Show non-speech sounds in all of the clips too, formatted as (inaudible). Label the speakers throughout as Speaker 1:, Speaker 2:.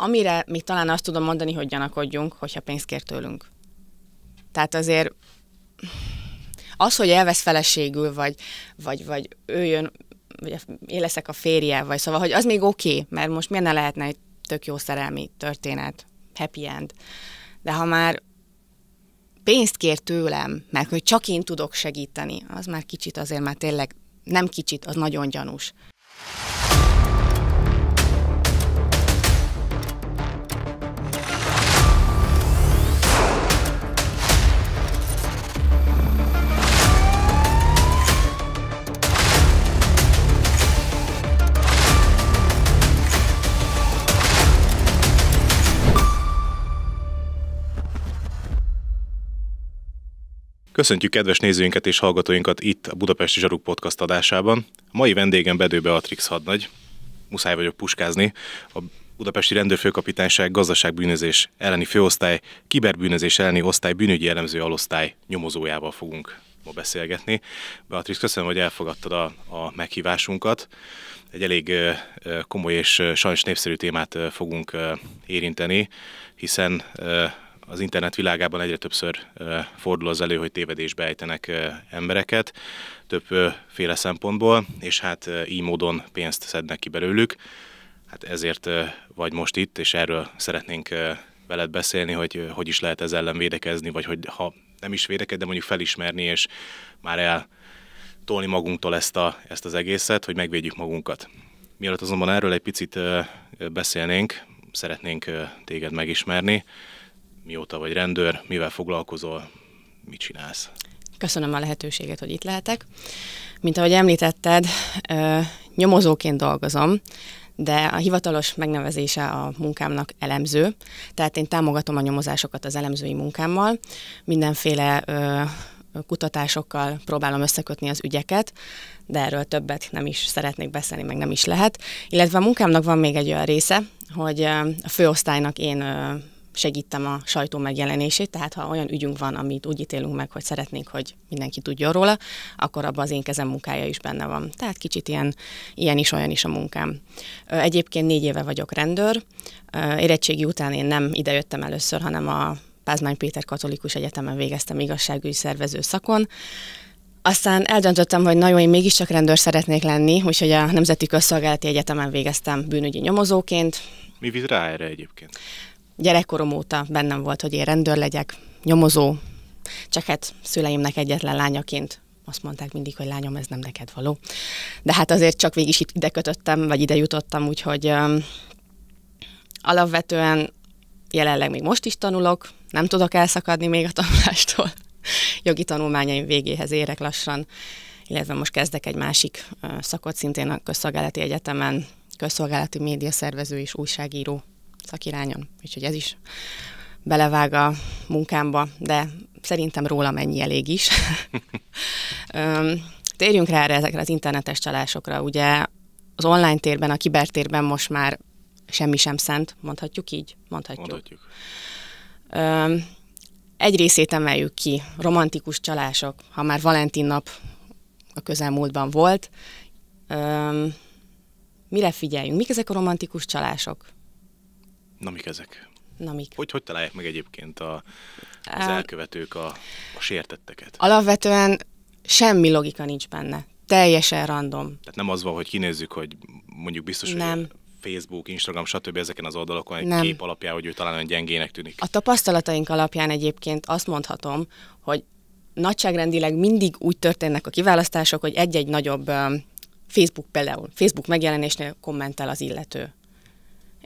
Speaker 1: amire még talán azt tudom mondani, hogy gyanakodjunk, hogyha pénzt kér tőlünk. Tehát azért az, hogy elvesz feleségül, vagy, vagy, vagy ő jön, vagy én leszek a férje, vagy szóval, hogy az még oké, okay, mert most miért ne lehetne egy tök jó szerelmi történet, happy end. De ha már pénzt kér tőlem, mert hogy csak én tudok segíteni, az már kicsit azért már tényleg, nem kicsit, az nagyon gyanús.
Speaker 2: Köszöntjük kedves nézőinket és hallgatóinkat itt a Budapesti Zsaruk Podcast adásában. A mai vendégem Bedő Beatrix hadnagy. Muszáj vagyok puskázni. A Budapesti Rendőrfőkapitányság gazdaságbűnözés elleni főosztály, kiberbűnözés elleni osztály bűnügyi elemző alosztály nyomozójával fogunk ma beszélgetni. Beatrix, köszönöm, hogy elfogadtad a, a meghívásunkat. Egy elég komoly és sajnos népszerű témát fogunk érinteni, hiszen az internet világában egyre többször fordul az elő, hogy tévedésbe ejtenek embereket többféle szempontból, és hát így módon pénzt szednek ki belőlük. Hát ezért vagy most itt, és erről szeretnénk veled beszélni, hogy hogy is lehet ez ellen védekezni, vagy hogy ha nem is védeked, de mondjuk felismerni, és már el tolni magunktól ezt, a, ezt az egészet, hogy megvédjük magunkat. Mielőtt azonban erről egy picit beszélnénk, szeretnénk téged megismerni mióta vagy rendőr, mivel foglalkozol,
Speaker 1: mit csinálsz? Köszönöm a lehetőséget, hogy itt lehetek. Mint ahogy említetted, nyomozóként dolgozom, de a hivatalos megnevezése a munkámnak elemző, tehát én támogatom a nyomozásokat az elemzői munkámmal, mindenféle kutatásokkal próbálom összekötni az ügyeket, de erről többet nem is szeretnék beszélni, meg nem is lehet. Illetve a munkámnak van még egy olyan része, hogy a főosztálynak én segítem a sajtó megjelenését, tehát ha olyan ügyünk van, amit úgy ítélünk meg, hogy szeretnénk, hogy mindenki tudja róla, akkor abban az én kezem munkája is benne van. Tehát kicsit ilyen, ilyen is, olyan is a munkám. Egyébként négy éve vagyok rendőr. Érettségi után én nem ide jöttem először, hanem a Pázmány Péter Katolikus Egyetemen végeztem igazságügyi szervező szakon. Aztán eldöntöttem, hogy nagyon én mégiscsak rendőr szeretnék lenni, úgyhogy a Nemzeti Közszolgálati Egyetemen végeztem bűnügyi nyomozóként.
Speaker 2: Mi vitt rá erre egyébként?
Speaker 1: gyerekkorom óta bennem volt, hogy én rendőr legyek, nyomozó, csak hát szüleimnek egyetlen lányaként azt mondták mindig, hogy lányom, ez nem neked való. De hát azért csak végig is ide kötöttem, vagy ide jutottam, úgyhogy um, alapvetően jelenleg még most is tanulok, nem tudok elszakadni még a tanulástól. (laughs) Jogi tanulmányaim végéhez érek lassan, illetve most kezdek egy másik uh, szakot, szintén a Közszolgálati Egyetemen, közszolgálati médiaszervező és újságíró szakirányon, úgyhogy ez is belevág a munkámba, de szerintem róla ennyi elég is. (laughs) Térjünk rá erre, ezekre az internetes csalásokra. Ugye az online térben, a kibertérben most már semmi sem szent, mondhatjuk így? Mondhatjuk. mondhatjuk. egy részét emeljük ki, romantikus csalások, ha már Valentin nap a közelmúltban volt. Öm, mire figyeljünk? Mik ezek a romantikus csalások?
Speaker 2: Na mik ezek? Na mik? Hogy, hogy találják meg egyébként a, az elkövetők a, a sértetteket?
Speaker 1: Alapvetően semmi logika nincs benne. Teljesen random. Tehát
Speaker 2: nem az van, hogy kinézzük, hogy mondjuk biztos, nem. hogy Facebook, Instagram, stb. ezeken az oldalakon egy nem. kép alapján, hogy ő talán olyan gyengének tűnik.
Speaker 1: A tapasztalataink alapján egyébként azt mondhatom, hogy nagyságrendileg mindig úgy történnek a kiválasztások, hogy egy-egy nagyobb Facebook például, Facebook megjelenésnél kommentel az illető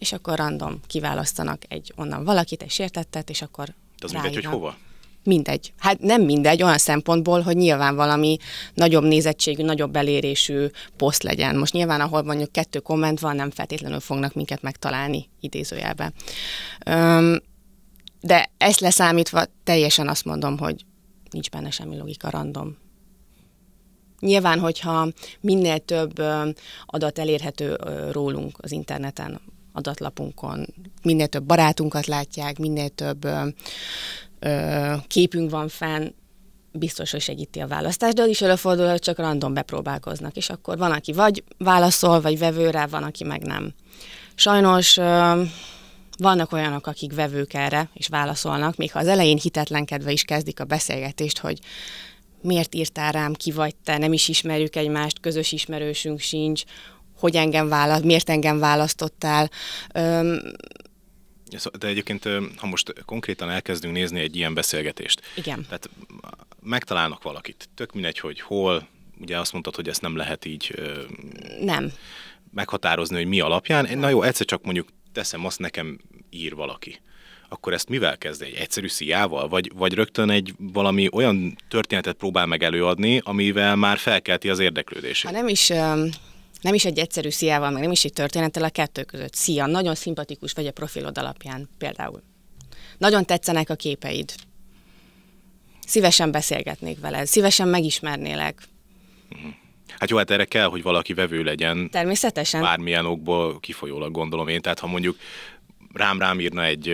Speaker 1: és akkor random kiválasztanak egy onnan valakit, egy sértettet, és akkor De az ráírnak. mindegy, hogy hova? Mindegy. Hát nem mindegy, olyan szempontból, hogy nyilván valami nagyobb nézettségű, nagyobb elérésű poszt legyen. Most nyilván, ahol mondjuk kettő komment van, nem feltétlenül fognak minket megtalálni idézőjelben. Öm, de ezt leszámítva teljesen azt mondom, hogy nincs benne semmi logika, random. Nyilván, hogyha minél több adat elérhető rólunk az interneten, adatlapunkon minél több barátunkat látják, minél több ö, ö, képünk van fenn, biztos, hogy segíti a választást, de az is előfordul, hogy csak random bepróbálkoznak, és akkor van, aki vagy válaszol, vagy vevőre, van, aki meg nem. Sajnos ö, vannak olyanok, akik vevők erre, és válaszolnak, még ha az elején hitetlenkedve is kezdik a beszélgetést, hogy miért írtál rám, ki vagy te, nem is ismerjük egymást, közös ismerősünk sincs, hogy engem választ, miért engem választottál. Öm,
Speaker 2: de egyébként, ha most konkrétan elkezdünk nézni egy ilyen beszélgetést. Igen. Tehát megtalálnak valakit. Tök mindegy, hogy hol, ugye azt mondtad, hogy ezt nem lehet így... Nem. Meghatározni, hogy mi alapján. Nem. Na jó, egyszer csak mondjuk teszem azt, nekem ír valaki akkor ezt mivel kezd egy egyszerű szijával? vagy, vagy rögtön egy valami olyan történetet próbál meg előadni, amivel már felkelti az érdeklődését?
Speaker 1: Ha nem is nem is egy egyszerű sziával, meg nem is egy történettel, a kettő között. Szia, nagyon szimpatikus vagy a profilod alapján például. Nagyon tetszenek a képeid. Szívesen beszélgetnék veled, szívesen megismernélek.
Speaker 2: Mhm. Hát jó, hát erre kell, hogy valaki vevő legyen.
Speaker 1: Természetesen.
Speaker 2: Bármilyen okból kifolyólag gondolom én. Tehát ha mondjuk rám-rám írna egy,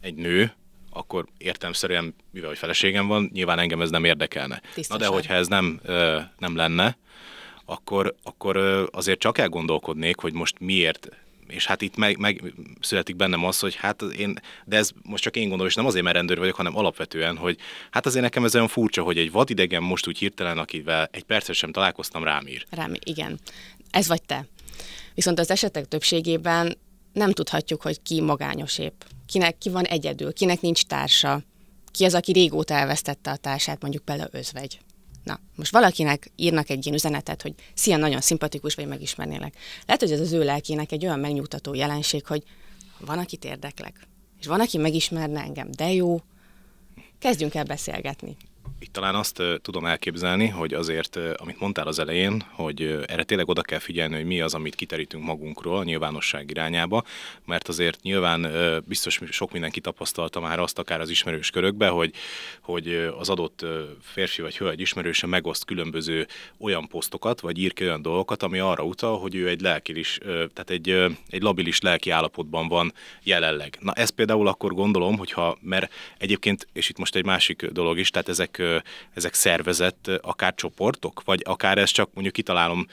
Speaker 2: egy nő, akkor értemszerűen, mivel hogy feleségem van, nyilván engem ez nem érdekelne. Tisztosan. Na de hogyha ez nem, nem lenne, akkor, akkor azért csak elgondolkodnék, hogy most miért és hát itt meg, meg születik bennem az, hogy hát én, de ez most csak én gondolom, és nem azért, mert rendőr vagyok, hanem alapvetően, hogy hát azért nekem ez olyan furcsa, hogy egy vadidegen most úgy hirtelen, akivel egy percet sem találkoztam, rám ír.
Speaker 1: Rám, igen. Ez vagy te. Viszont az esetek többségében nem tudhatjuk, hogy ki magányos épp, kinek ki van egyedül, kinek nincs társa, ki az, aki régóta elvesztette a társát, mondjuk például özvegy. Na, most valakinek írnak egy ilyen üzenetet, hogy szia, nagyon szimpatikus vagy, megismernélek. Lehet, hogy ez az ő lelkének egy olyan megnyugtató jelenség, hogy van, akit érdeklek, és van, aki megismerne engem, de jó, kezdjünk el beszélgetni.
Speaker 2: Itt talán azt tudom elképzelni, hogy azért, amit mondtál az elején, hogy erre tényleg oda kell figyelni, hogy mi az, amit kiterítünk magunkról a nyilvánosság irányába, mert azért nyilván biztos sok mindenki tapasztalta már azt, akár az ismerős körökbe, hogy, hogy az adott férfi vagy hölgy ismerőse megoszt különböző olyan posztokat, vagy ír ki olyan dolgokat, ami arra utal, hogy ő egy lelkilis, tehát egy, egy labilis lelki állapotban van jelenleg. Na ez például akkor gondolom, hogyha, mert egyébként, és itt most egy másik dolog is, tehát ezek ezek szervezett akár csoportok, vagy akár ez csak mondjuk kitalálom,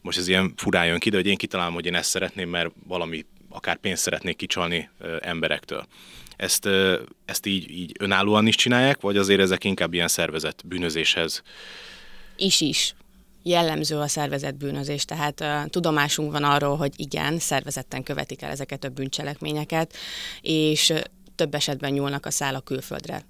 Speaker 2: most ez ilyen furán jön ki, de hogy én kitalálom, hogy én ezt szeretném, mert valami akár pénzt szeretnék kicsalni emberektől. Ezt, ezt így, így önállóan is csinálják, vagy azért ezek inkább ilyen szervezett bűnözéshez?
Speaker 1: Is-is jellemző a szervezett bűnözés, tehát uh, tudomásunk van arról, hogy igen, szervezetten követik el ezeket a bűncselekményeket, és több esetben nyúlnak a szála külföldre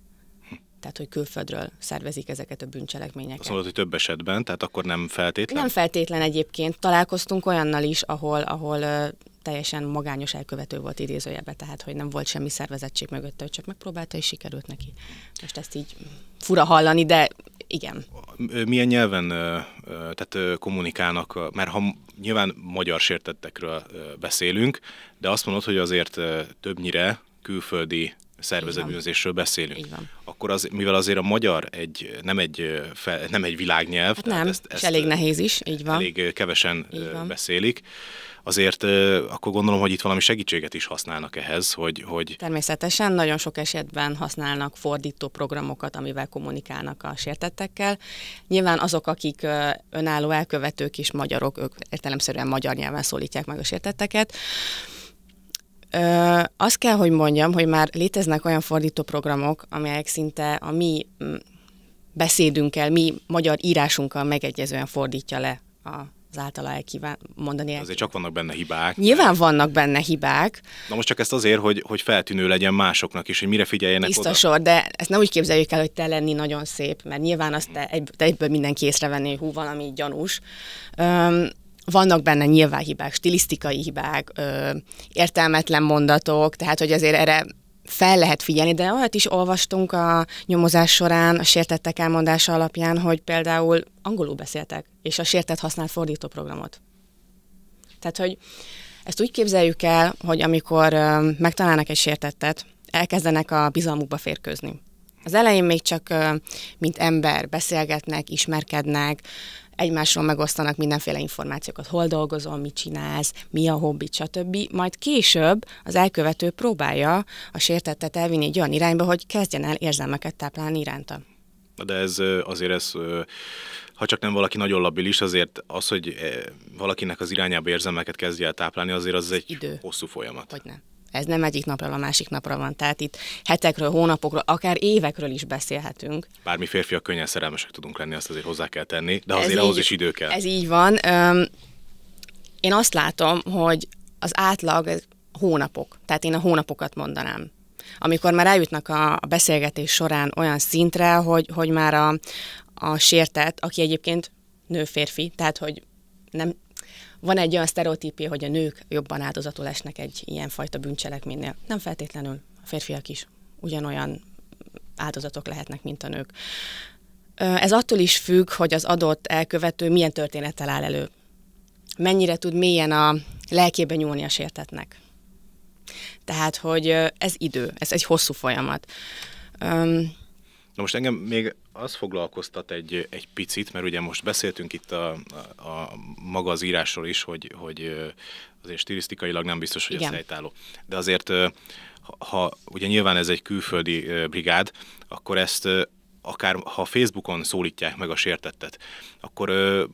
Speaker 1: tehát hogy külföldről szervezik ezeket a bűncselekményeket. Azt
Speaker 2: mondod, hogy több esetben, tehát akkor nem feltétlen?
Speaker 1: Nem feltétlen egyébként. Találkoztunk olyannal is, ahol, ahol teljesen magányos elkövető volt idézőjelben, tehát hogy nem volt semmi szervezettség mögötte, hogy csak megpróbálta és sikerült neki. Most ezt így fura hallani, de igen.
Speaker 2: Milyen nyelven tehát kommunikálnak, mert ha nyilván magyar sértettekről beszélünk, de azt mondod, hogy azért többnyire külföldi szervezetbűnözésről beszélünk. Akkor az, mivel azért a magyar egy, nem, egy, fel, nem egy világnyelv, hát nem, ezt, ezt elég nehéz is, így van. Elég kevesen van. beszélik, azért akkor gondolom, hogy itt valami segítséget is használnak ehhez, hogy, hogy...
Speaker 1: Természetesen nagyon sok esetben használnak fordító programokat, amivel kommunikálnak a sértettekkel. Nyilván azok, akik önálló elkövetők is magyarok, ők értelemszerűen magyar nyelven szólítják meg a sértetteket. Ö, azt kell, hogy mondjam, hogy már léteznek olyan fordítóprogramok, amelyek szinte a mi mm, beszédünkkel, mi magyar írásunkkal megegyezően fordítja le a az általa elkíván mondani. El. Azért
Speaker 2: csak vannak benne hibák.
Speaker 1: Nyilván vannak benne hibák.
Speaker 2: Na most csak ezt azért, hogy, hogy feltűnő legyen másoknak is, hogy mire figyeljenek Biztosor, oda. sor,
Speaker 1: de ezt nem úgy képzeljük el, hogy te lenni nagyon szép, mert nyilván azt te, egy, te egyből mindenki észrevenné, hú, valami gyanús. Üm, vannak benne nyilván hibák, stilisztikai hibák, ö, értelmetlen mondatok, tehát hogy azért erre fel lehet figyelni, de olyat is olvastunk a nyomozás során, a sértettek elmondása alapján, hogy például angolul beszéltek, és a sértett használt fordítóprogramot. Tehát, hogy ezt úgy képzeljük el, hogy amikor ö, megtalálnak egy sértettet, elkezdenek a bizalmukba férkőzni. Az elején még csak, ö, mint ember, beszélgetnek, ismerkednek, egymásról megosztanak mindenféle információkat, hol dolgozol, mit csinálsz, mi a hobbit, stb. Majd később az elkövető próbálja a sértettet elvinni egy olyan irányba, hogy kezdjen el érzelmeket táplálni iránta.
Speaker 2: De ez azért ez, ha csak nem valaki nagyon labilis, azért az, hogy e, valakinek az irányába érzelmeket kezdje el táplálni, azért az egy Idő. hosszú folyamat. Hogy nem.
Speaker 1: Ez nem egyik napról a másik napra van, tehát itt hetekről, hónapokról, akár évekről is beszélhetünk.
Speaker 2: Bármi férfiak könnyen szerelmesek tudunk lenni, azt azért hozzá kell tenni, de azért ez ahhoz így, is idő kell. Ez
Speaker 1: így van. Én azt látom, hogy az átlag hónapok, tehát én a hónapokat mondanám amikor már eljutnak a, a beszélgetés során olyan szintre, hogy, hogy már a, a sértett, aki egyébként nő-férfi, tehát hogy nem van egy olyan sztereotípia, hogy a nők jobban áldozatul esnek egy ilyenfajta bűncselekménynél. Nem feltétlenül, a férfiak is ugyanolyan áldozatok lehetnek, mint a nők. Ez attól is függ, hogy az adott elkövető milyen történettel áll elő. Mennyire tud mélyen a lelkébe nyúlni a sértetnek. Tehát, hogy ez idő, ez egy hosszú folyamat. Na most
Speaker 2: engem még az foglalkoztat egy, egy picit, mert ugye most beszéltünk itt a, a, a maga az írásról is, hogy, hogy azért stilisztikailag nem biztos, hogy Igen. ez helytálló. De azért, ha, ha ugye nyilván ez egy külföldi brigád, akkor ezt akár ha Facebookon szólítják meg a sértettet, akkor ö,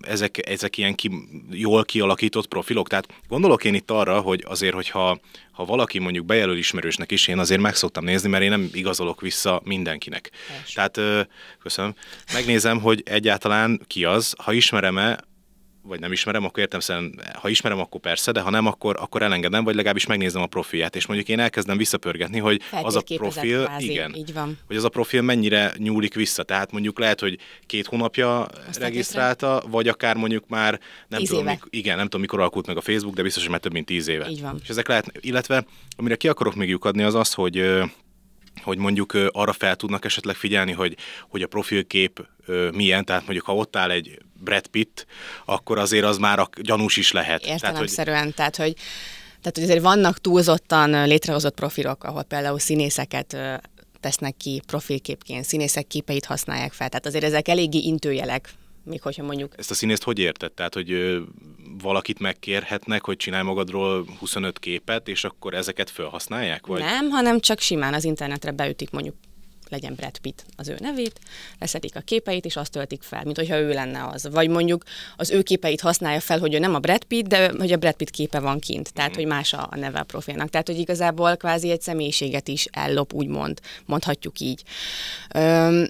Speaker 2: ezek, ezek ilyen ki, jól kialakított profilok. Tehát gondolok én itt arra, hogy azért, hogyha ha valaki mondjuk bejelöl ismerősnek is, én azért meg szoktam nézni, mert én nem igazolok vissza mindenkinek. Persze. Tehát ö, köszönöm. Megnézem, hogy egyáltalán ki az, ha ismerem-e, vagy nem ismerem, akkor értem szerint, ha ismerem, akkor persze, de ha nem, akkor, akkor elengedem, vagy legalábbis megnézem a profilját, és mondjuk én elkezdem visszapörgetni, hogy az a profil, kvázi, igen, így van. hogy az a profil mennyire nyúlik vissza. Tehát mondjuk lehet, hogy két hónapja Aztán regisztrálta, észre? vagy akár mondjuk már nem tíz tudom, Mik, igen, nem tudom, mikor alakult meg a Facebook, de biztos, hogy már több mint tíz éve. Így van. És ezek lehet, illetve amire ki akarok még lyukadni, az az, hogy hogy mondjuk arra fel tudnak esetleg figyelni, hogy, hogy a profilkép milyen, tehát mondjuk ha ott áll egy Brad Pitt, akkor azért az már a gyanús is lehet. Értelemszerűen,
Speaker 1: tehát hogy, tehát, hogy tehát, hogy azért vannak túlzottan létrehozott profilok, ahol például színészeket tesznek ki profilképként, színészek képeit használják fel. Tehát azért ezek eléggé intőjelek még hogyha mondjuk...
Speaker 2: Ezt a színészt hogy érted? Tehát, hogy valakit megkérhetnek, hogy csinálj magadról 25 képet, és akkor ezeket felhasználják?
Speaker 1: Vagy? Nem, hanem csak simán az internetre beütik mondjuk legyen Brad Pitt az ő nevét, leszedik a képeit, és azt töltik fel, mint hogyha ő lenne az. Vagy mondjuk az ő képeit használja fel, hogy ő nem a Brad Pitt, de hogy a Brad Pitt képe van kint, tehát mhm. hogy más a neve a profilnak. Tehát, hogy igazából kvázi egy személyiséget is ellop, úgymond, mondhatjuk így. Öm,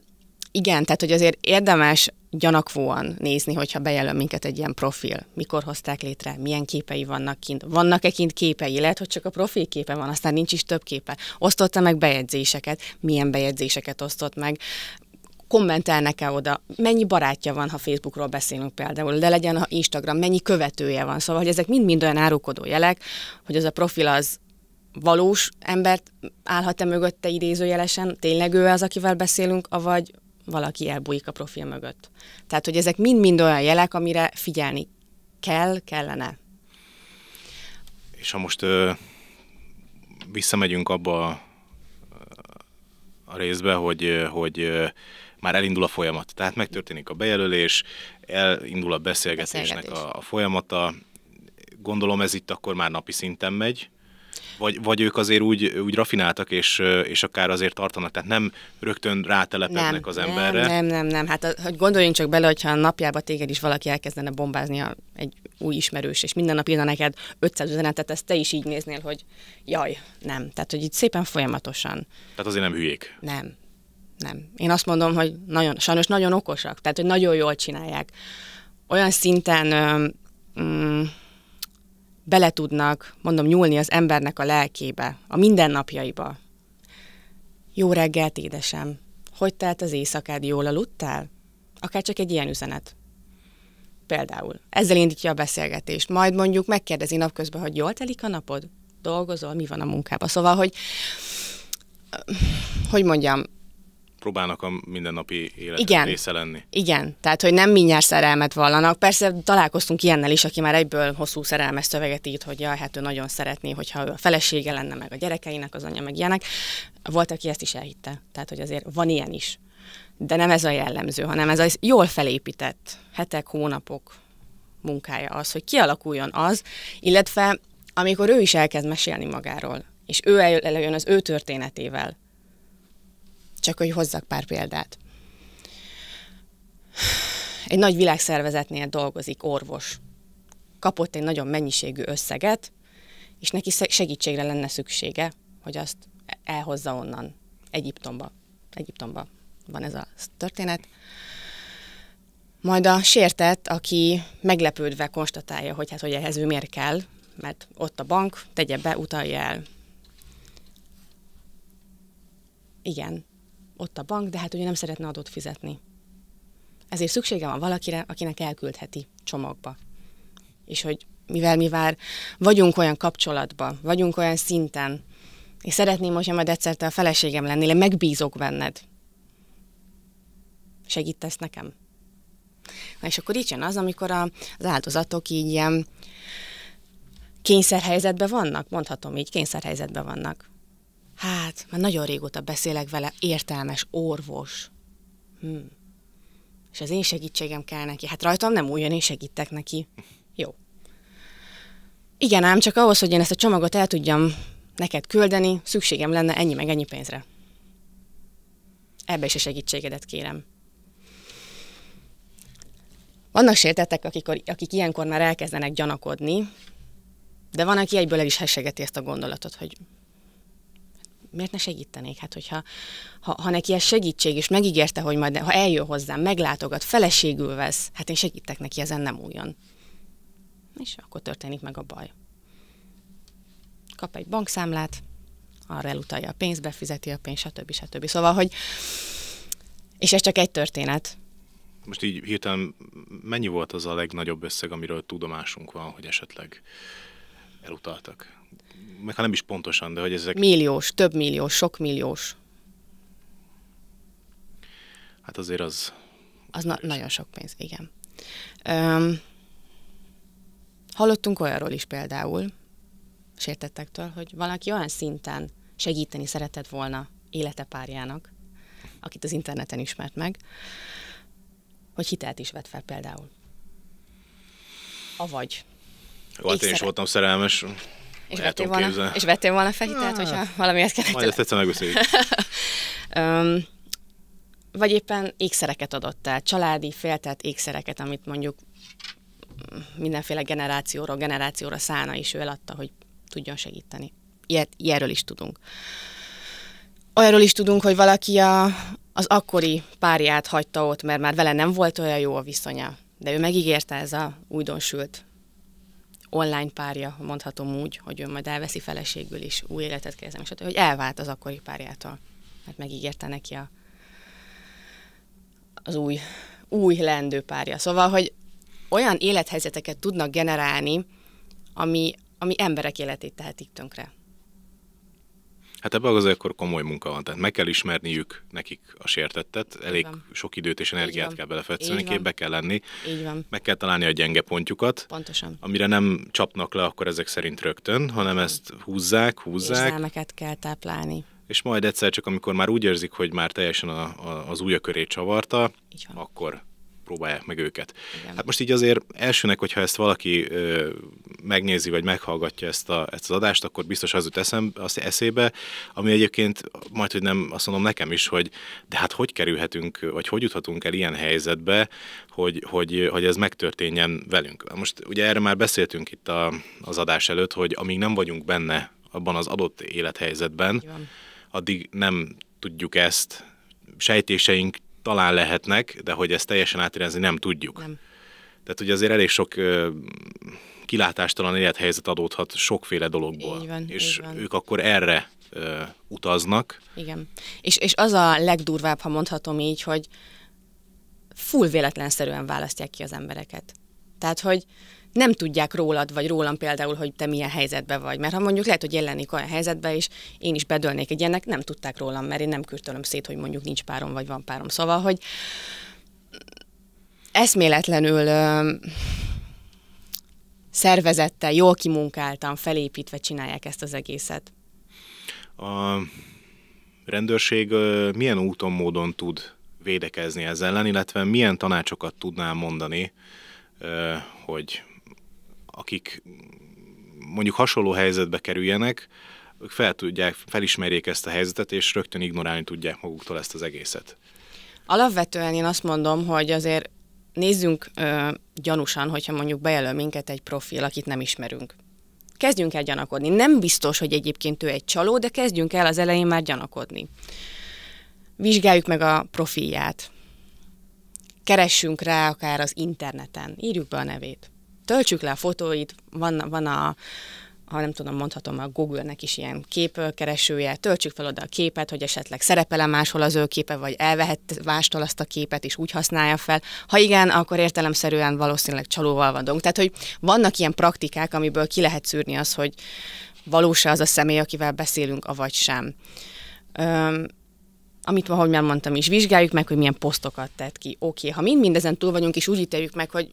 Speaker 1: igen, tehát hogy azért érdemes gyanakvóan nézni, hogyha bejelöl minket egy ilyen profil, mikor hozták létre, milyen képei vannak kint, vannak-e kint képei, lehet, hogy csak a profil képe van, aztán nincs is több képe. Osztotta meg bejegyzéseket, milyen bejegyzéseket osztott meg, kommentelnek-e oda, mennyi barátja van, ha Facebookról beszélünk például, de legyen ha Instagram, mennyi követője van. Szóval, hogy ezek mind-mind olyan árukodó jelek, hogy az a profil az valós embert állhat-e mögötte idézőjelesen, tényleg ő az, akivel beszélünk, avagy valaki elbújik a profil mögött. Tehát, hogy ezek mind-mind olyan jelek, amire figyelni kell, kellene.
Speaker 2: És ha most ö, visszamegyünk abba a, a részbe, hogy, hogy ö, már elindul a folyamat. Tehát megtörténik a bejelölés, elindul a beszélgetésnek Beszélgetés. a, a folyamata. Gondolom ez itt akkor már napi szinten megy, vagy, vagy ők azért úgy, úgy rafináltak, és, és akár azért tartanak, tehát nem rögtön rátelepednek nem, az emberre. Nem, nem,
Speaker 1: nem, nem. Hát hogy gondoljunk csak bele, hogyha a napjában téged is valaki elkezdene bombázni a, egy új ismerős, és minden nap írna neked 500 üzenetet, ezt te is így néznél, hogy jaj, nem. Tehát, hogy itt szépen folyamatosan.
Speaker 2: Tehát azért nem hülyék.
Speaker 1: Nem, nem. Én azt mondom, hogy nagyon, sajnos nagyon okosak, tehát, hogy nagyon jól csinálják. Olyan szinten... Öm, mm, um, bele tudnak, mondom, nyúlni az embernek a lelkébe, a mindennapjaiba. Jó reggelt, édesem! Hogy telt az éjszakád? Jól aludtál? Akár csak egy ilyen üzenet. Például. Ezzel indítja a beszélgetést. Majd mondjuk megkérdezi napközben, hogy jól telik a napod? Dolgozol? Mi van a munkában? Szóval, hogy hogy mondjam,
Speaker 2: próbálnak a mindennapi élet Igen. része lenni.
Speaker 1: Igen, tehát hogy nem mindjárt szerelmet vallanak. Persze találkoztunk ilyennel is, aki már egyből hosszú szerelmes szöveget írt, hogy jaj, hát ő nagyon szeretné, hogyha ő a felesége lenne, meg a gyerekeinek, az anyja, meg ilyenek. Volt, aki ezt is elhitte. Tehát, hogy azért van ilyen is. De nem ez a jellemző, hanem ez a jól felépített hetek, hónapok munkája az, hogy kialakuljon az, illetve amikor ő is elkezd mesélni magáról, és ő előjön az ő történetével, csak hogy hozzak pár példát. Egy nagy világszervezetnél dolgozik orvos. Kapott egy nagyon mennyiségű összeget, és neki segítségre lenne szüksége, hogy azt elhozza onnan, Egyiptomba. Egyiptomba van ez a történet. Majd a sértett, aki meglepődve konstatálja, hogy hát hogy ehhez ő miért kell, mert ott a bank, tegye be, utalja el. Igen, ott a bank, de hát ugye nem szeretne adót fizetni. Ezért szüksége van valakire, akinek elküldheti csomagba. És hogy mivel mi vár, vagyunk olyan kapcsolatban, vagyunk olyan szinten, és szeretném, hogyha majd egyszer te a feleségem lennél, én megbízok benned. Segítesz nekem? Na és akkor így jön az, amikor a, az áldozatok így ilyen kényszerhelyzetben vannak, mondhatom így, kényszerhelyzetben vannak. Hát, már nagyon régóta beszélek vele, értelmes orvos. Hm. És az én segítségem kell neki. Hát rajtam nem újon, én segítek neki. Jó. Igen ám, csak ahhoz, hogy én ezt a csomagot el tudjam neked küldeni, szükségem lenne ennyi meg ennyi pénzre. Ebbe is a segítségedet kérem. Vannak sértettek, akik, akik ilyenkor már elkezdenek gyanakodni, de van, aki egyből el is hessegeti ezt a gondolatot, hogy miért ne segítenék? Hát, hogyha ha, ha neki ez segítség, és megígérte, hogy majd ha eljön hozzám, meglátogat, feleségül vesz, hát én segítek neki, ezen nem újon. És akkor történik meg a baj. Kap egy bankszámlát, arra elutalja a pénzt, befizeti a pénzt, stb. stb. Szóval, hogy és ez csak egy történet.
Speaker 2: Most így hirtelen mennyi volt az a legnagyobb összeg, amiről tudomásunk van, hogy esetleg elutaltak. Meg ha nem is pontosan, de hogy ezek... Milliós,
Speaker 1: több milliós, sok milliós.
Speaker 2: Hát azért az...
Speaker 1: Az na- nagyon sok pénz, igen. Um, hallottunk olyanról is például, sértettektől, hogy valaki olyan szinten segíteni szeretett volna élete párjának, akit az interneten ismert meg, hogy hitelt is vett fel például. Avagy jó, hát én is voltam
Speaker 2: szerelmes. És vettél, volna, és
Speaker 1: vettél volna fehitelt, hogyha valamiért kellett. Majd ezt egyszer megbeszéljük. um, (laughs) vagy éppen ékszereket adott el, családi féltett ékszereket, amit mondjuk mindenféle generációra, generációra szána is ő eladta, hogy tudjon segíteni. Ilyet, ilyenről is tudunk. Olyanról is tudunk, hogy valaki a, az akkori párját hagyta ott, mert már vele nem volt olyan jó a viszonya, de ő megígérte ez a újdonsült online párja, mondhatom úgy, hogy ő majd elveszi feleségül is, új életet kezdem, és hogy elvált az akkori párjától. Hát megígérte neki a, az új, új lendő párja. Szóval, hogy olyan élethelyzeteket tudnak generálni, ami, ami emberek életét tehetik tönkre.
Speaker 2: Hát ebben az akkor komoly munka van, tehát meg kell ismerniük nekik a sértettet, elég van. sok időt és energiát kell belefetszeni, szóval képbe kell lenni, Így van. meg kell találni a gyenge pontjukat, Pontosan. amire nem csapnak le akkor ezek szerint rögtön, hanem ezt húzzák, húzzák.
Speaker 1: Érzelmeket kell táplálni.
Speaker 2: És majd egyszer csak, amikor már úgy érzik, hogy már teljesen a, a, az új köré csavarta, akkor próbálják meg őket. Igen. Hát most így azért elsőnek, hogyha ezt valaki ö, megnézi, vagy meghallgatja ezt, a, ezt az adást, akkor biztos az jut eszem, az eszébe, ami egyébként majd, hogy nem, azt mondom nekem is, hogy de hát hogy kerülhetünk, vagy hogy juthatunk el ilyen helyzetbe, hogy, hogy, hogy ez megtörténjen velünk. Most ugye erre már beszéltünk itt a, az adás előtt, hogy amíg nem vagyunk benne abban az adott élethelyzetben, addig nem tudjuk ezt sejtéseink talán lehetnek, de hogy ezt teljesen átirezni nem tudjuk. Nem. Tehát ugye azért elég sok ö, kilátástalan élethelyzet adódhat sokféle dologból. Így van, és így van. ők akkor erre ö, utaznak.
Speaker 1: Igen. És, és az a legdurvább, ha mondhatom így, hogy full véletlenszerűen választják ki az embereket. Tehát, hogy nem tudják rólad, vagy rólam például, hogy te milyen helyzetben vagy. Mert ha mondjuk lehet, hogy jelenik olyan helyzetbe, és én is bedölnék egy ilyennek, nem tudták rólam, mert én nem kürtölöm szét, hogy mondjuk nincs párom, vagy van párom. Szóval, hogy eszméletlenül ö, szervezettel, jól kimunkáltam, felépítve csinálják ezt az egészet.
Speaker 2: A rendőrség ö, milyen úton, módon tud védekezni ezzel ellen, illetve milyen tanácsokat tudnál mondani, ö, hogy akik mondjuk hasonló helyzetbe kerüljenek, ők fel tudják, felismerjék ezt a helyzetet, és rögtön ignorálni tudják maguktól ezt az egészet.
Speaker 1: Alapvetően én azt mondom, hogy azért nézzünk ö, gyanúsan, hogyha mondjuk bejelöl minket egy profil, akit nem ismerünk. Kezdjünk el gyanakodni. Nem biztos, hogy egyébként ő egy csaló, de kezdjünk el az elején már gyanakodni. Vizsgáljuk meg a profilját. Keressünk rá akár az interneten. Írjuk be a nevét töltsük le a fotóit, van, van a ha nem tudom, mondhatom, a Google-nek is ilyen képkeresője, töltsük fel oda a képet, hogy esetleg szerepele máshol az ő képe, vagy elvehet mástól azt a képet, és úgy használja fel. Ha igen, akkor értelemszerűen valószínűleg csalóval vagyunk. Tehát, hogy vannak ilyen praktikák, amiből ki lehet szűrni az, hogy valós az a személy, akivel beszélünk, avagy sem. Öm, amit ahogy már mondtam is, vizsgáljuk meg, hogy milyen posztokat tett ki. Oké, okay, ha mind mindezen túl vagyunk, és úgy ítéljük meg, hogy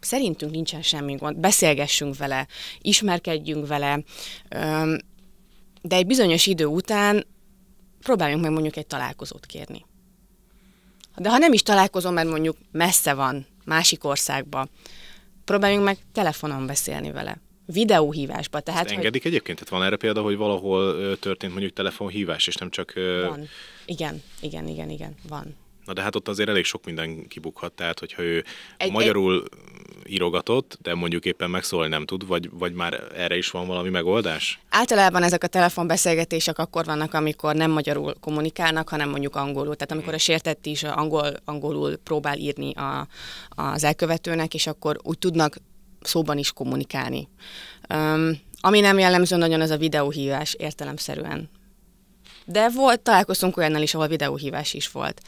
Speaker 1: szerintünk nincsen semmi gond, beszélgessünk vele, ismerkedjünk vele, de egy bizonyos idő után próbáljunk meg mondjuk egy találkozót kérni. De ha nem is találkozom, mert mondjuk messze van, másik országba, próbáljunk meg telefonon beszélni vele videóhívásba. Tehát, Ezt engedik
Speaker 2: hogy... egyébként? Tehát van erre példa, hogy valahol történt mondjuk telefonhívás, és nem csak... Van.
Speaker 1: Igen, igen, igen, igen, van.
Speaker 2: Na de hát ott azért elég sok minden kibukhat, tehát hogyha ő
Speaker 1: egy, magyarul
Speaker 2: egy... írogatott, de mondjuk éppen megszólni nem tud, vagy, vagy már erre is van valami megoldás?
Speaker 1: Általában ezek a telefonbeszélgetések akkor vannak, amikor nem magyarul kommunikálnak, hanem mondjuk angolul. Tehát amikor a sértett is angol, angolul próbál írni a, az elkövetőnek, és akkor úgy tudnak szóban is kommunikálni. Um, ami nem jellemző nagyon ez a videóhívás értelemszerűen. De volt, találkoztunk olyannal is, ahol videóhívás is volt.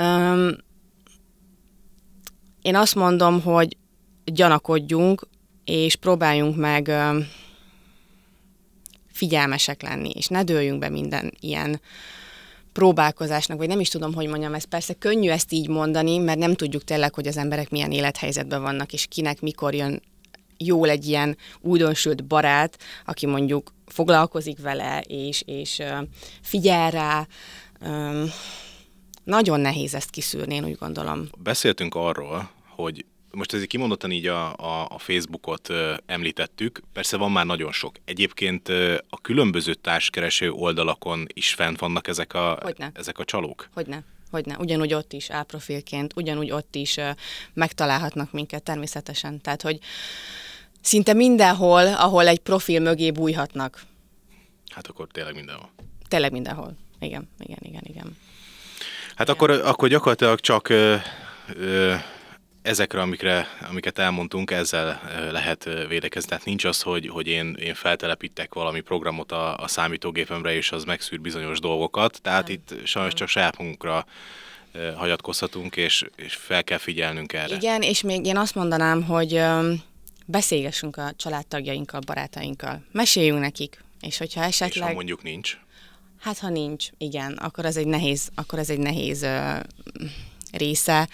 Speaker 1: Um, én azt mondom, hogy gyanakodjunk, és próbáljunk meg um, figyelmesek lenni, és ne dőljünk be minden ilyen próbálkozásnak, vagy nem is tudom, hogy mondjam ezt. Persze könnyű ezt így mondani, mert nem tudjuk tényleg, hogy az emberek milyen élethelyzetben vannak, és kinek mikor jön jól egy ilyen újdonsült barát, aki mondjuk foglalkozik vele, és, és uh, figyel rá, um, nagyon nehéz ezt kiszűrni, én úgy gondolom.
Speaker 2: Beszéltünk arról, hogy most ezért kimondottan így a, a, a Facebookot ö, említettük, persze van már nagyon sok. Egyébként ö, a különböző társkereső oldalakon is fent vannak ezek a, Hogyne. ezek a csalók?
Speaker 1: Hogyne hogy ne, ugyanúgy ott is áprofilként, ugyanúgy ott is megtalálhatnak minket természetesen. Tehát, hogy szinte mindenhol, ahol egy profil mögé bújhatnak. Hát akkor tényleg mindenhol. Tényleg mindenhol. Igen, igen, igen, igen.
Speaker 2: Hát akkor, akkor gyakorlatilag csak ö, ö, ezekre, amikre, amiket elmondtunk, ezzel lehet védekezni. Tehát nincs az, hogy, hogy én, én feltelepítek valami programot a, a számítógépemre, és az megszűr bizonyos dolgokat. Tehát nem. itt sajnos csak saját magunkra hagyatkozhatunk, és, és fel kell figyelnünk erre.
Speaker 1: Igen, és még én azt mondanám, hogy beszélgessünk a családtagjainkkal, barátainkkal. Meséljünk nekik, és hogyha esetleg... És ha mondjuk nincs. Hát ha nincs, igen, akkor ez egy nehéz, akkor ez egy nehéz ö, része,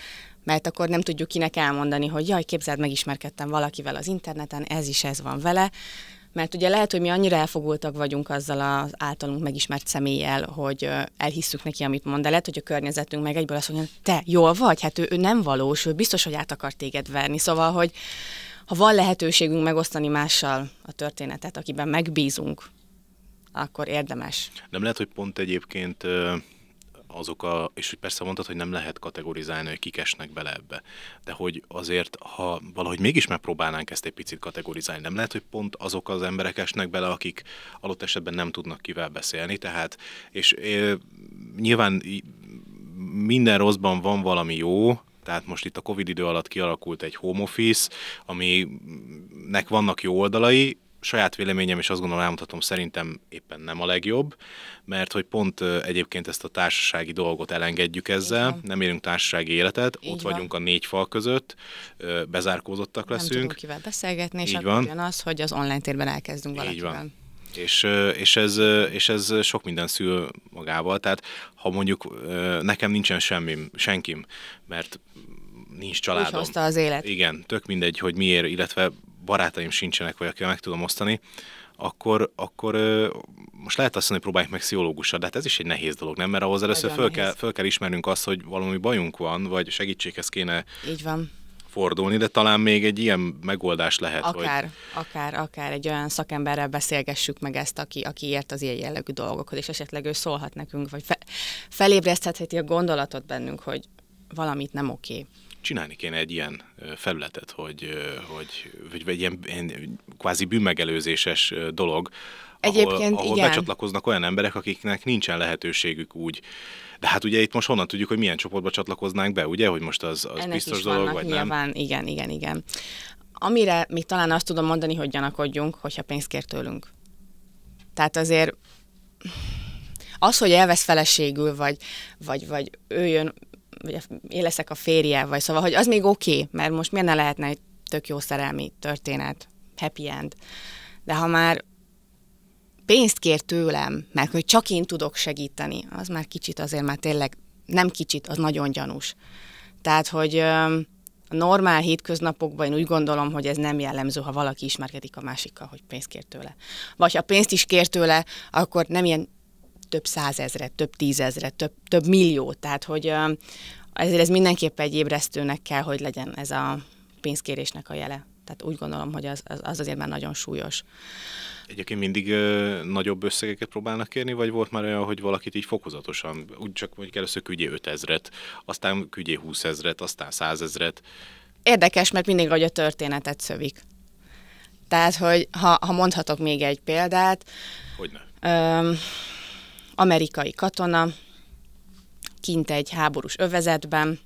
Speaker 1: mert akkor nem tudjuk kinek elmondani, hogy jaj, képzeld, megismerkedtem valakivel az interneten, ez is ez van vele, mert ugye lehet, hogy mi annyira elfogultak vagyunk azzal az általunk megismert személlyel, hogy elhisszük neki, amit mond, de lehet, hogy a környezetünk meg egyből azt mondja, te jól vagy, hát ő, ő nem valós, ő biztos, hogy át akar téged verni. Szóval, hogy ha van lehetőségünk megosztani mással a történetet, akiben megbízunk, akkor érdemes.
Speaker 2: Nem lehet, hogy pont egyébként azok a, és persze mondtad, hogy nem lehet kategorizálni, hogy kik esnek bele ebbe, de hogy azért, ha valahogy mégis megpróbálnánk ezt egy picit kategorizálni, nem lehet, hogy pont azok az emberek esnek bele, akik alatt esetben nem tudnak kivel beszélni, tehát, és é, nyilván minden rosszban van valami jó, tehát most itt a Covid idő alatt kialakult egy home office, aminek vannak jó oldalai, saját véleményem, és azt gondolom elmondhatom, szerintem éppen nem a legjobb, mert hogy pont egyébként ezt a társasági dolgot elengedjük ezzel, Igen. nem élünk társasági életet, Így ott van. vagyunk a négy fal között, bezárkózottak leszünk. Nem tudunk
Speaker 1: kivel beszélgetni, és Így van, van. az, hogy az online térben elkezdünk valakivel. Így van.
Speaker 2: És, és, ez, és ez sok minden szül magával, tehát ha mondjuk nekem nincsen semmi, senkim, mert nincs családom. Úgy hozta az élet. Igen, tök mindegy, hogy miért, illetve barátaim sincsenek, vagy akivel meg tudom osztani, akkor, akkor most lehet azt mondani, hogy próbáljuk meg pszichológussal, de hát ez is egy nehéz dolog, nem? Mert ahhoz először föl kell, föl kell ismernünk azt, hogy valami bajunk van, vagy segítséghez kéne Így van. fordulni, de talán még egy ilyen megoldás lehet. Akár, hogy...
Speaker 1: akár, akár egy olyan szakemberrel beszélgessük meg ezt, aki, aki ért az ilyen jellegű dolgokhoz, és esetleg ő szólhat nekünk, vagy fe, felébreszthetheti a gondolatot bennünk, hogy valamit nem oké. Okay
Speaker 2: csinálni kéne egy ilyen felületet, hogy, hogy, vagy egy ilyen, ilyen kvázi bűnmegelőzéses dolog,
Speaker 1: Egyébként ahol, ahol igen.
Speaker 2: becsatlakoznak olyan emberek, akiknek nincsen lehetőségük úgy. De hát ugye itt most honnan tudjuk, hogy milyen csoportba csatlakoznánk be, ugye, hogy most az, az Ennek biztos dolog, vagy nyilván, nem?
Speaker 1: Igen, igen, igen. Amire még talán azt tudom mondani, hogy gyanakodjunk, hogyha pénzt kér tőlünk. Tehát azért az, hogy elvesz feleségül, vagy, vagy, vagy ő jön vagy én leszek a férje, vagy szóval, hogy az még oké, okay, mert most miért ne lehetne egy tök jó szerelmi történet, happy end. De ha már pénzt kér tőlem, mert hogy csak én tudok segíteni, az már kicsit azért már tényleg, nem kicsit, az nagyon gyanús. Tehát, hogy a normál hétköznapokban én úgy gondolom, hogy ez nem jellemző, ha valaki ismerkedik a másikkal, hogy pénzt kér tőle. Vagy ha pénzt is kér tőle, akkor nem ilyen több százezret, több tízezret, több, több milliót, tehát hogy ezért ez mindenképp egy ébresztőnek kell, hogy legyen ez a pénzkérésnek a jele. Tehát úgy gondolom, hogy az, az, az azért már nagyon súlyos.
Speaker 2: Egyébként mindig ö, nagyobb összegeket próbálnak kérni, vagy volt már olyan, hogy valakit így fokozatosan, úgy csak mondjuk először küldjé 5000 ezret, aztán küldjé 20000 ezret, aztán 100 ezret.
Speaker 1: Érdekes, mert mindig vagy a történetet szövik. Tehát, hogy ha, ha mondhatok még egy példát. Hogyne. Öm, amerikai katona kint egy háborús övezetben,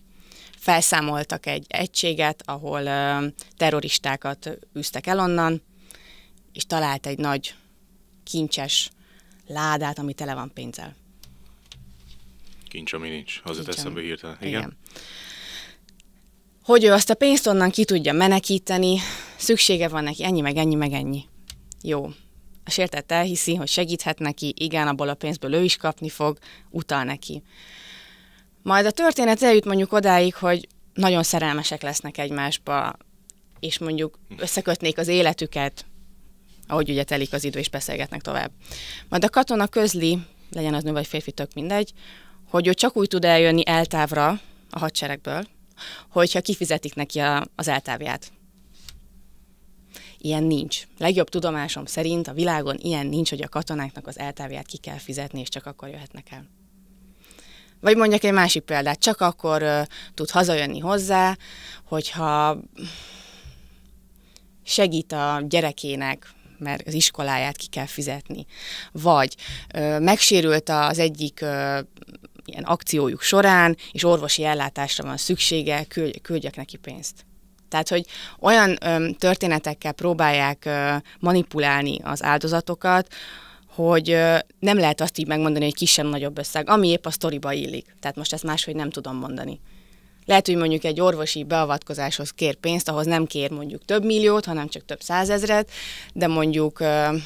Speaker 1: felszámoltak egy egységet, ahol ö, terroristákat üztek el onnan, és talált egy nagy kincses ládát, ami tele van pénzzel.
Speaker 2: Kincs, ami nincs. Hazat eszembe hirtelen. Igen. Igen.
Speaker 1: Hogy ő azt a pénzt onnan ki tudja menekíteni, szüksége van neki ennyi, meg ennyi, meg ennyi. Jó, sértett elhiszi, hogy segíthet neki, igen, abból a pénzből ő is kapni fog, utal neki. Majd a történet eljut mondjuk odáig, hogy nagyon szerelmesek lesznek egymásba, és mondjuk összekötnék az életüket, ahogy ugye telik az idő, és beszélgetnek tovább. Majd a katona közli, legyen az nő vagy férfi, tök mindegy, hogy ő csak úgy tud eljönni eltávra a hadseregből, hogyha kifizetik neki a, az eltávját. Ilyen nincs. Legjobb tudomásom szerint a világon ilyen nincs, hogy a katonáknak az eltávját ki kell fizetni, és csak akkor jöhetnek el. Vagy mondjak egy másik példát, csak akkor uh, tud hazajönni hozzá, hogyha segít a gyerekének, mert az iskoláját ki kell fizetni. Vagy ö, megsérült az egyik ö, ilyen akciójuk során, és orvosi ellátásra van szüksége, küldjek neki pénzt. Tehát, hogy olyan öm, történetekkel próbálják ö, manipulálni az áldozatokat, hogy ö, nem lehet azt így megmondani, hogy kisebb-nagyobb összeg, ami épp a sztoriba illik. Tehát most ezt máshogy nem tudom mondani. Lehet, hogy mondjuk egy orvosi beavatkozáshoz kér pénzt, ahhoz nem kér mondjuk több milliót, hanem csak több százezret, de mondjuk ö,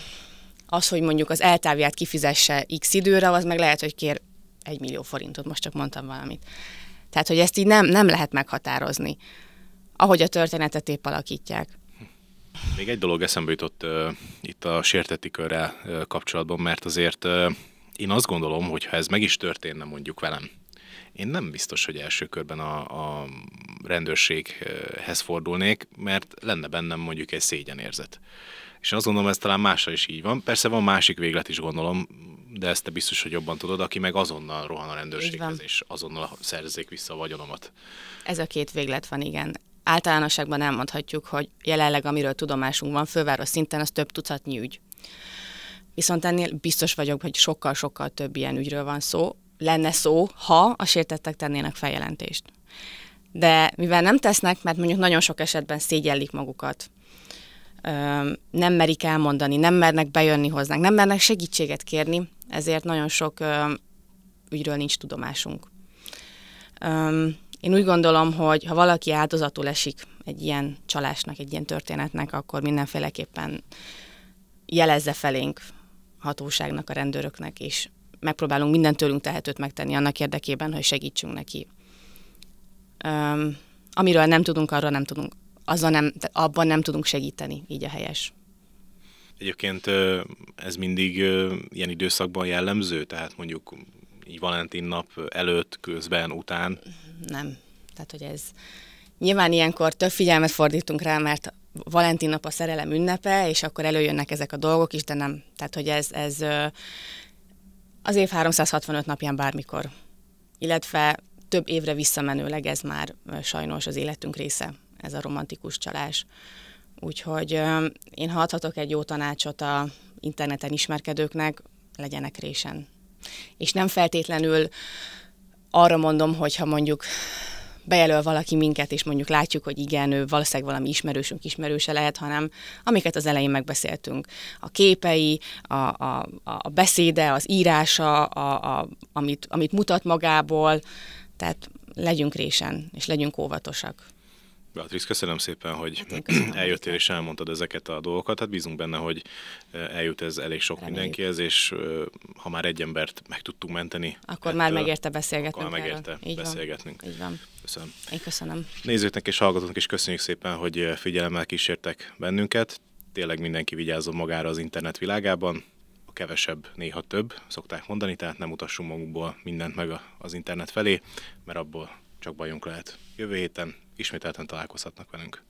Speaker 1: az, hogy mondjuk az eltávját kifizesse x időre, az meg lehet, hogy kér egy millió forintot, most csak mondtam valamit. Tehát, hogy ezt így nem, nem lehet meghatározni ahogy a történetet épp alakítják.
Speaker 2: Még egy dolog eszembe jutott uh, itt a sérteti körrel uh, kapcsolatban, mert azért uh, én azt gondolom, hogy ha ez meg is történne mondjuk velem, én nem biztos, hogy első körben a, a rendőrséghez fordulnék, mert lenne bennem mondjuk egy szégyenérzet. És azt gondolom, ez talán másra is így van. Persze van másik véglet is, gondolom, de ezt te biztos, hogy jobban tudod, aki meg azonnal rohan a rendőrséghez, és azonnal szerzék vissza a vagyonomat.
Speaker 1: Ez a két véglet van, igen általánosságban elmondhatjuk, hogy jelenleg amiről tudomásunk van főváros szinten, az több tucatnyi ügy. Viszont ennél biztos vagyok, hogy sokkal-sokkal több ilyen ügyről van szó, lenne szó, ha a sértettek tennének feljelentést. De mivel nem tesznek, mert mondjuk nagyon sok esetben szégyellik magukat, nem merik elmondani, nem mernek bejönni hozzánk, nem mernek segítséget kérni, ezért nagyon sok ügyről nincs tudomásunk. Én úgy gondolom, hogy ha valaki áldozatul esik egy ilyen csalásnak, egy ilyen történetnek, akkor mindenféleképpen jelezze felénk hatóságnak, a rendőröknek, és megpróbálunk minden tőlünk tehetőt megtenni annak érdekében, hogy segítsünk neki. Um, amiről nem tudunk, arról nem tudunk. Azzal nem, abban nem tudunk segíteni, így a helyes.
Speaker 2: Egyébként ez mindig ilyen időszakban jellemző, tehát mondjuk így Valentin nap előtt, közben, után?
Speaker 1: Nem. Tehát, hogy ez nyilván ilyenkor több figyelmet fordítunk rá, mert Valentin nap a szerelem ünnepe, és akkor előjönnek ezek a dolgok is, de nem. Tehát, hogy ez, ez az év 365 napján bármikor. Illetve több évre visszamenőleg ez már sajnos az életünk része, ez a romantikus csalás. Úgyhogy én ha adhatok egy jó tanácsot a interneten ismerkedőknek, legyenek résen és nem feltétlenül arra mondom, hogyha mondjuk bejelöl valaki minket, és mondjuk látjuk, hogy igen, ő valószínűleg valami ismerősünk ismerőse lehet, hanem amiket az elején megbeszéltünk. A képei, a, a, a beszéde, az írása, a, a, amit, amit mutat magából, tehát legyünk résen, és legyünk óvatosak.
Speaker 2: Beatriz, köszönöm szépen, hogy hát köszönöm eljöttél és elmondtad ezeket a dolgokat. Hát bízunk benne, hogy e, eljut ez elég sok Reméljük. mindenkihez, és ha már egy embert meg tudtunk menteni.
Speaker 1: Akkor ettől, hát, már megérte beszélgetni. Akkor már megérte erről. Így beszélgetnünk. Van. Így van. Köszönöm. Én köszönöm.
Speaker 2: Nézőknek és hallgatóknak is köszönjük szépen, hogy figyelemmel kísértek bennünket. Tényleg mindenki vigyázzon magára az internet világában. A kevesebb, néha több, szokták mondani, tehát nem utassunk magunkból mindent meg az internet felé, mert abból csak bajunk lehet. Jövő héten ismételten találkozhatnak velünk.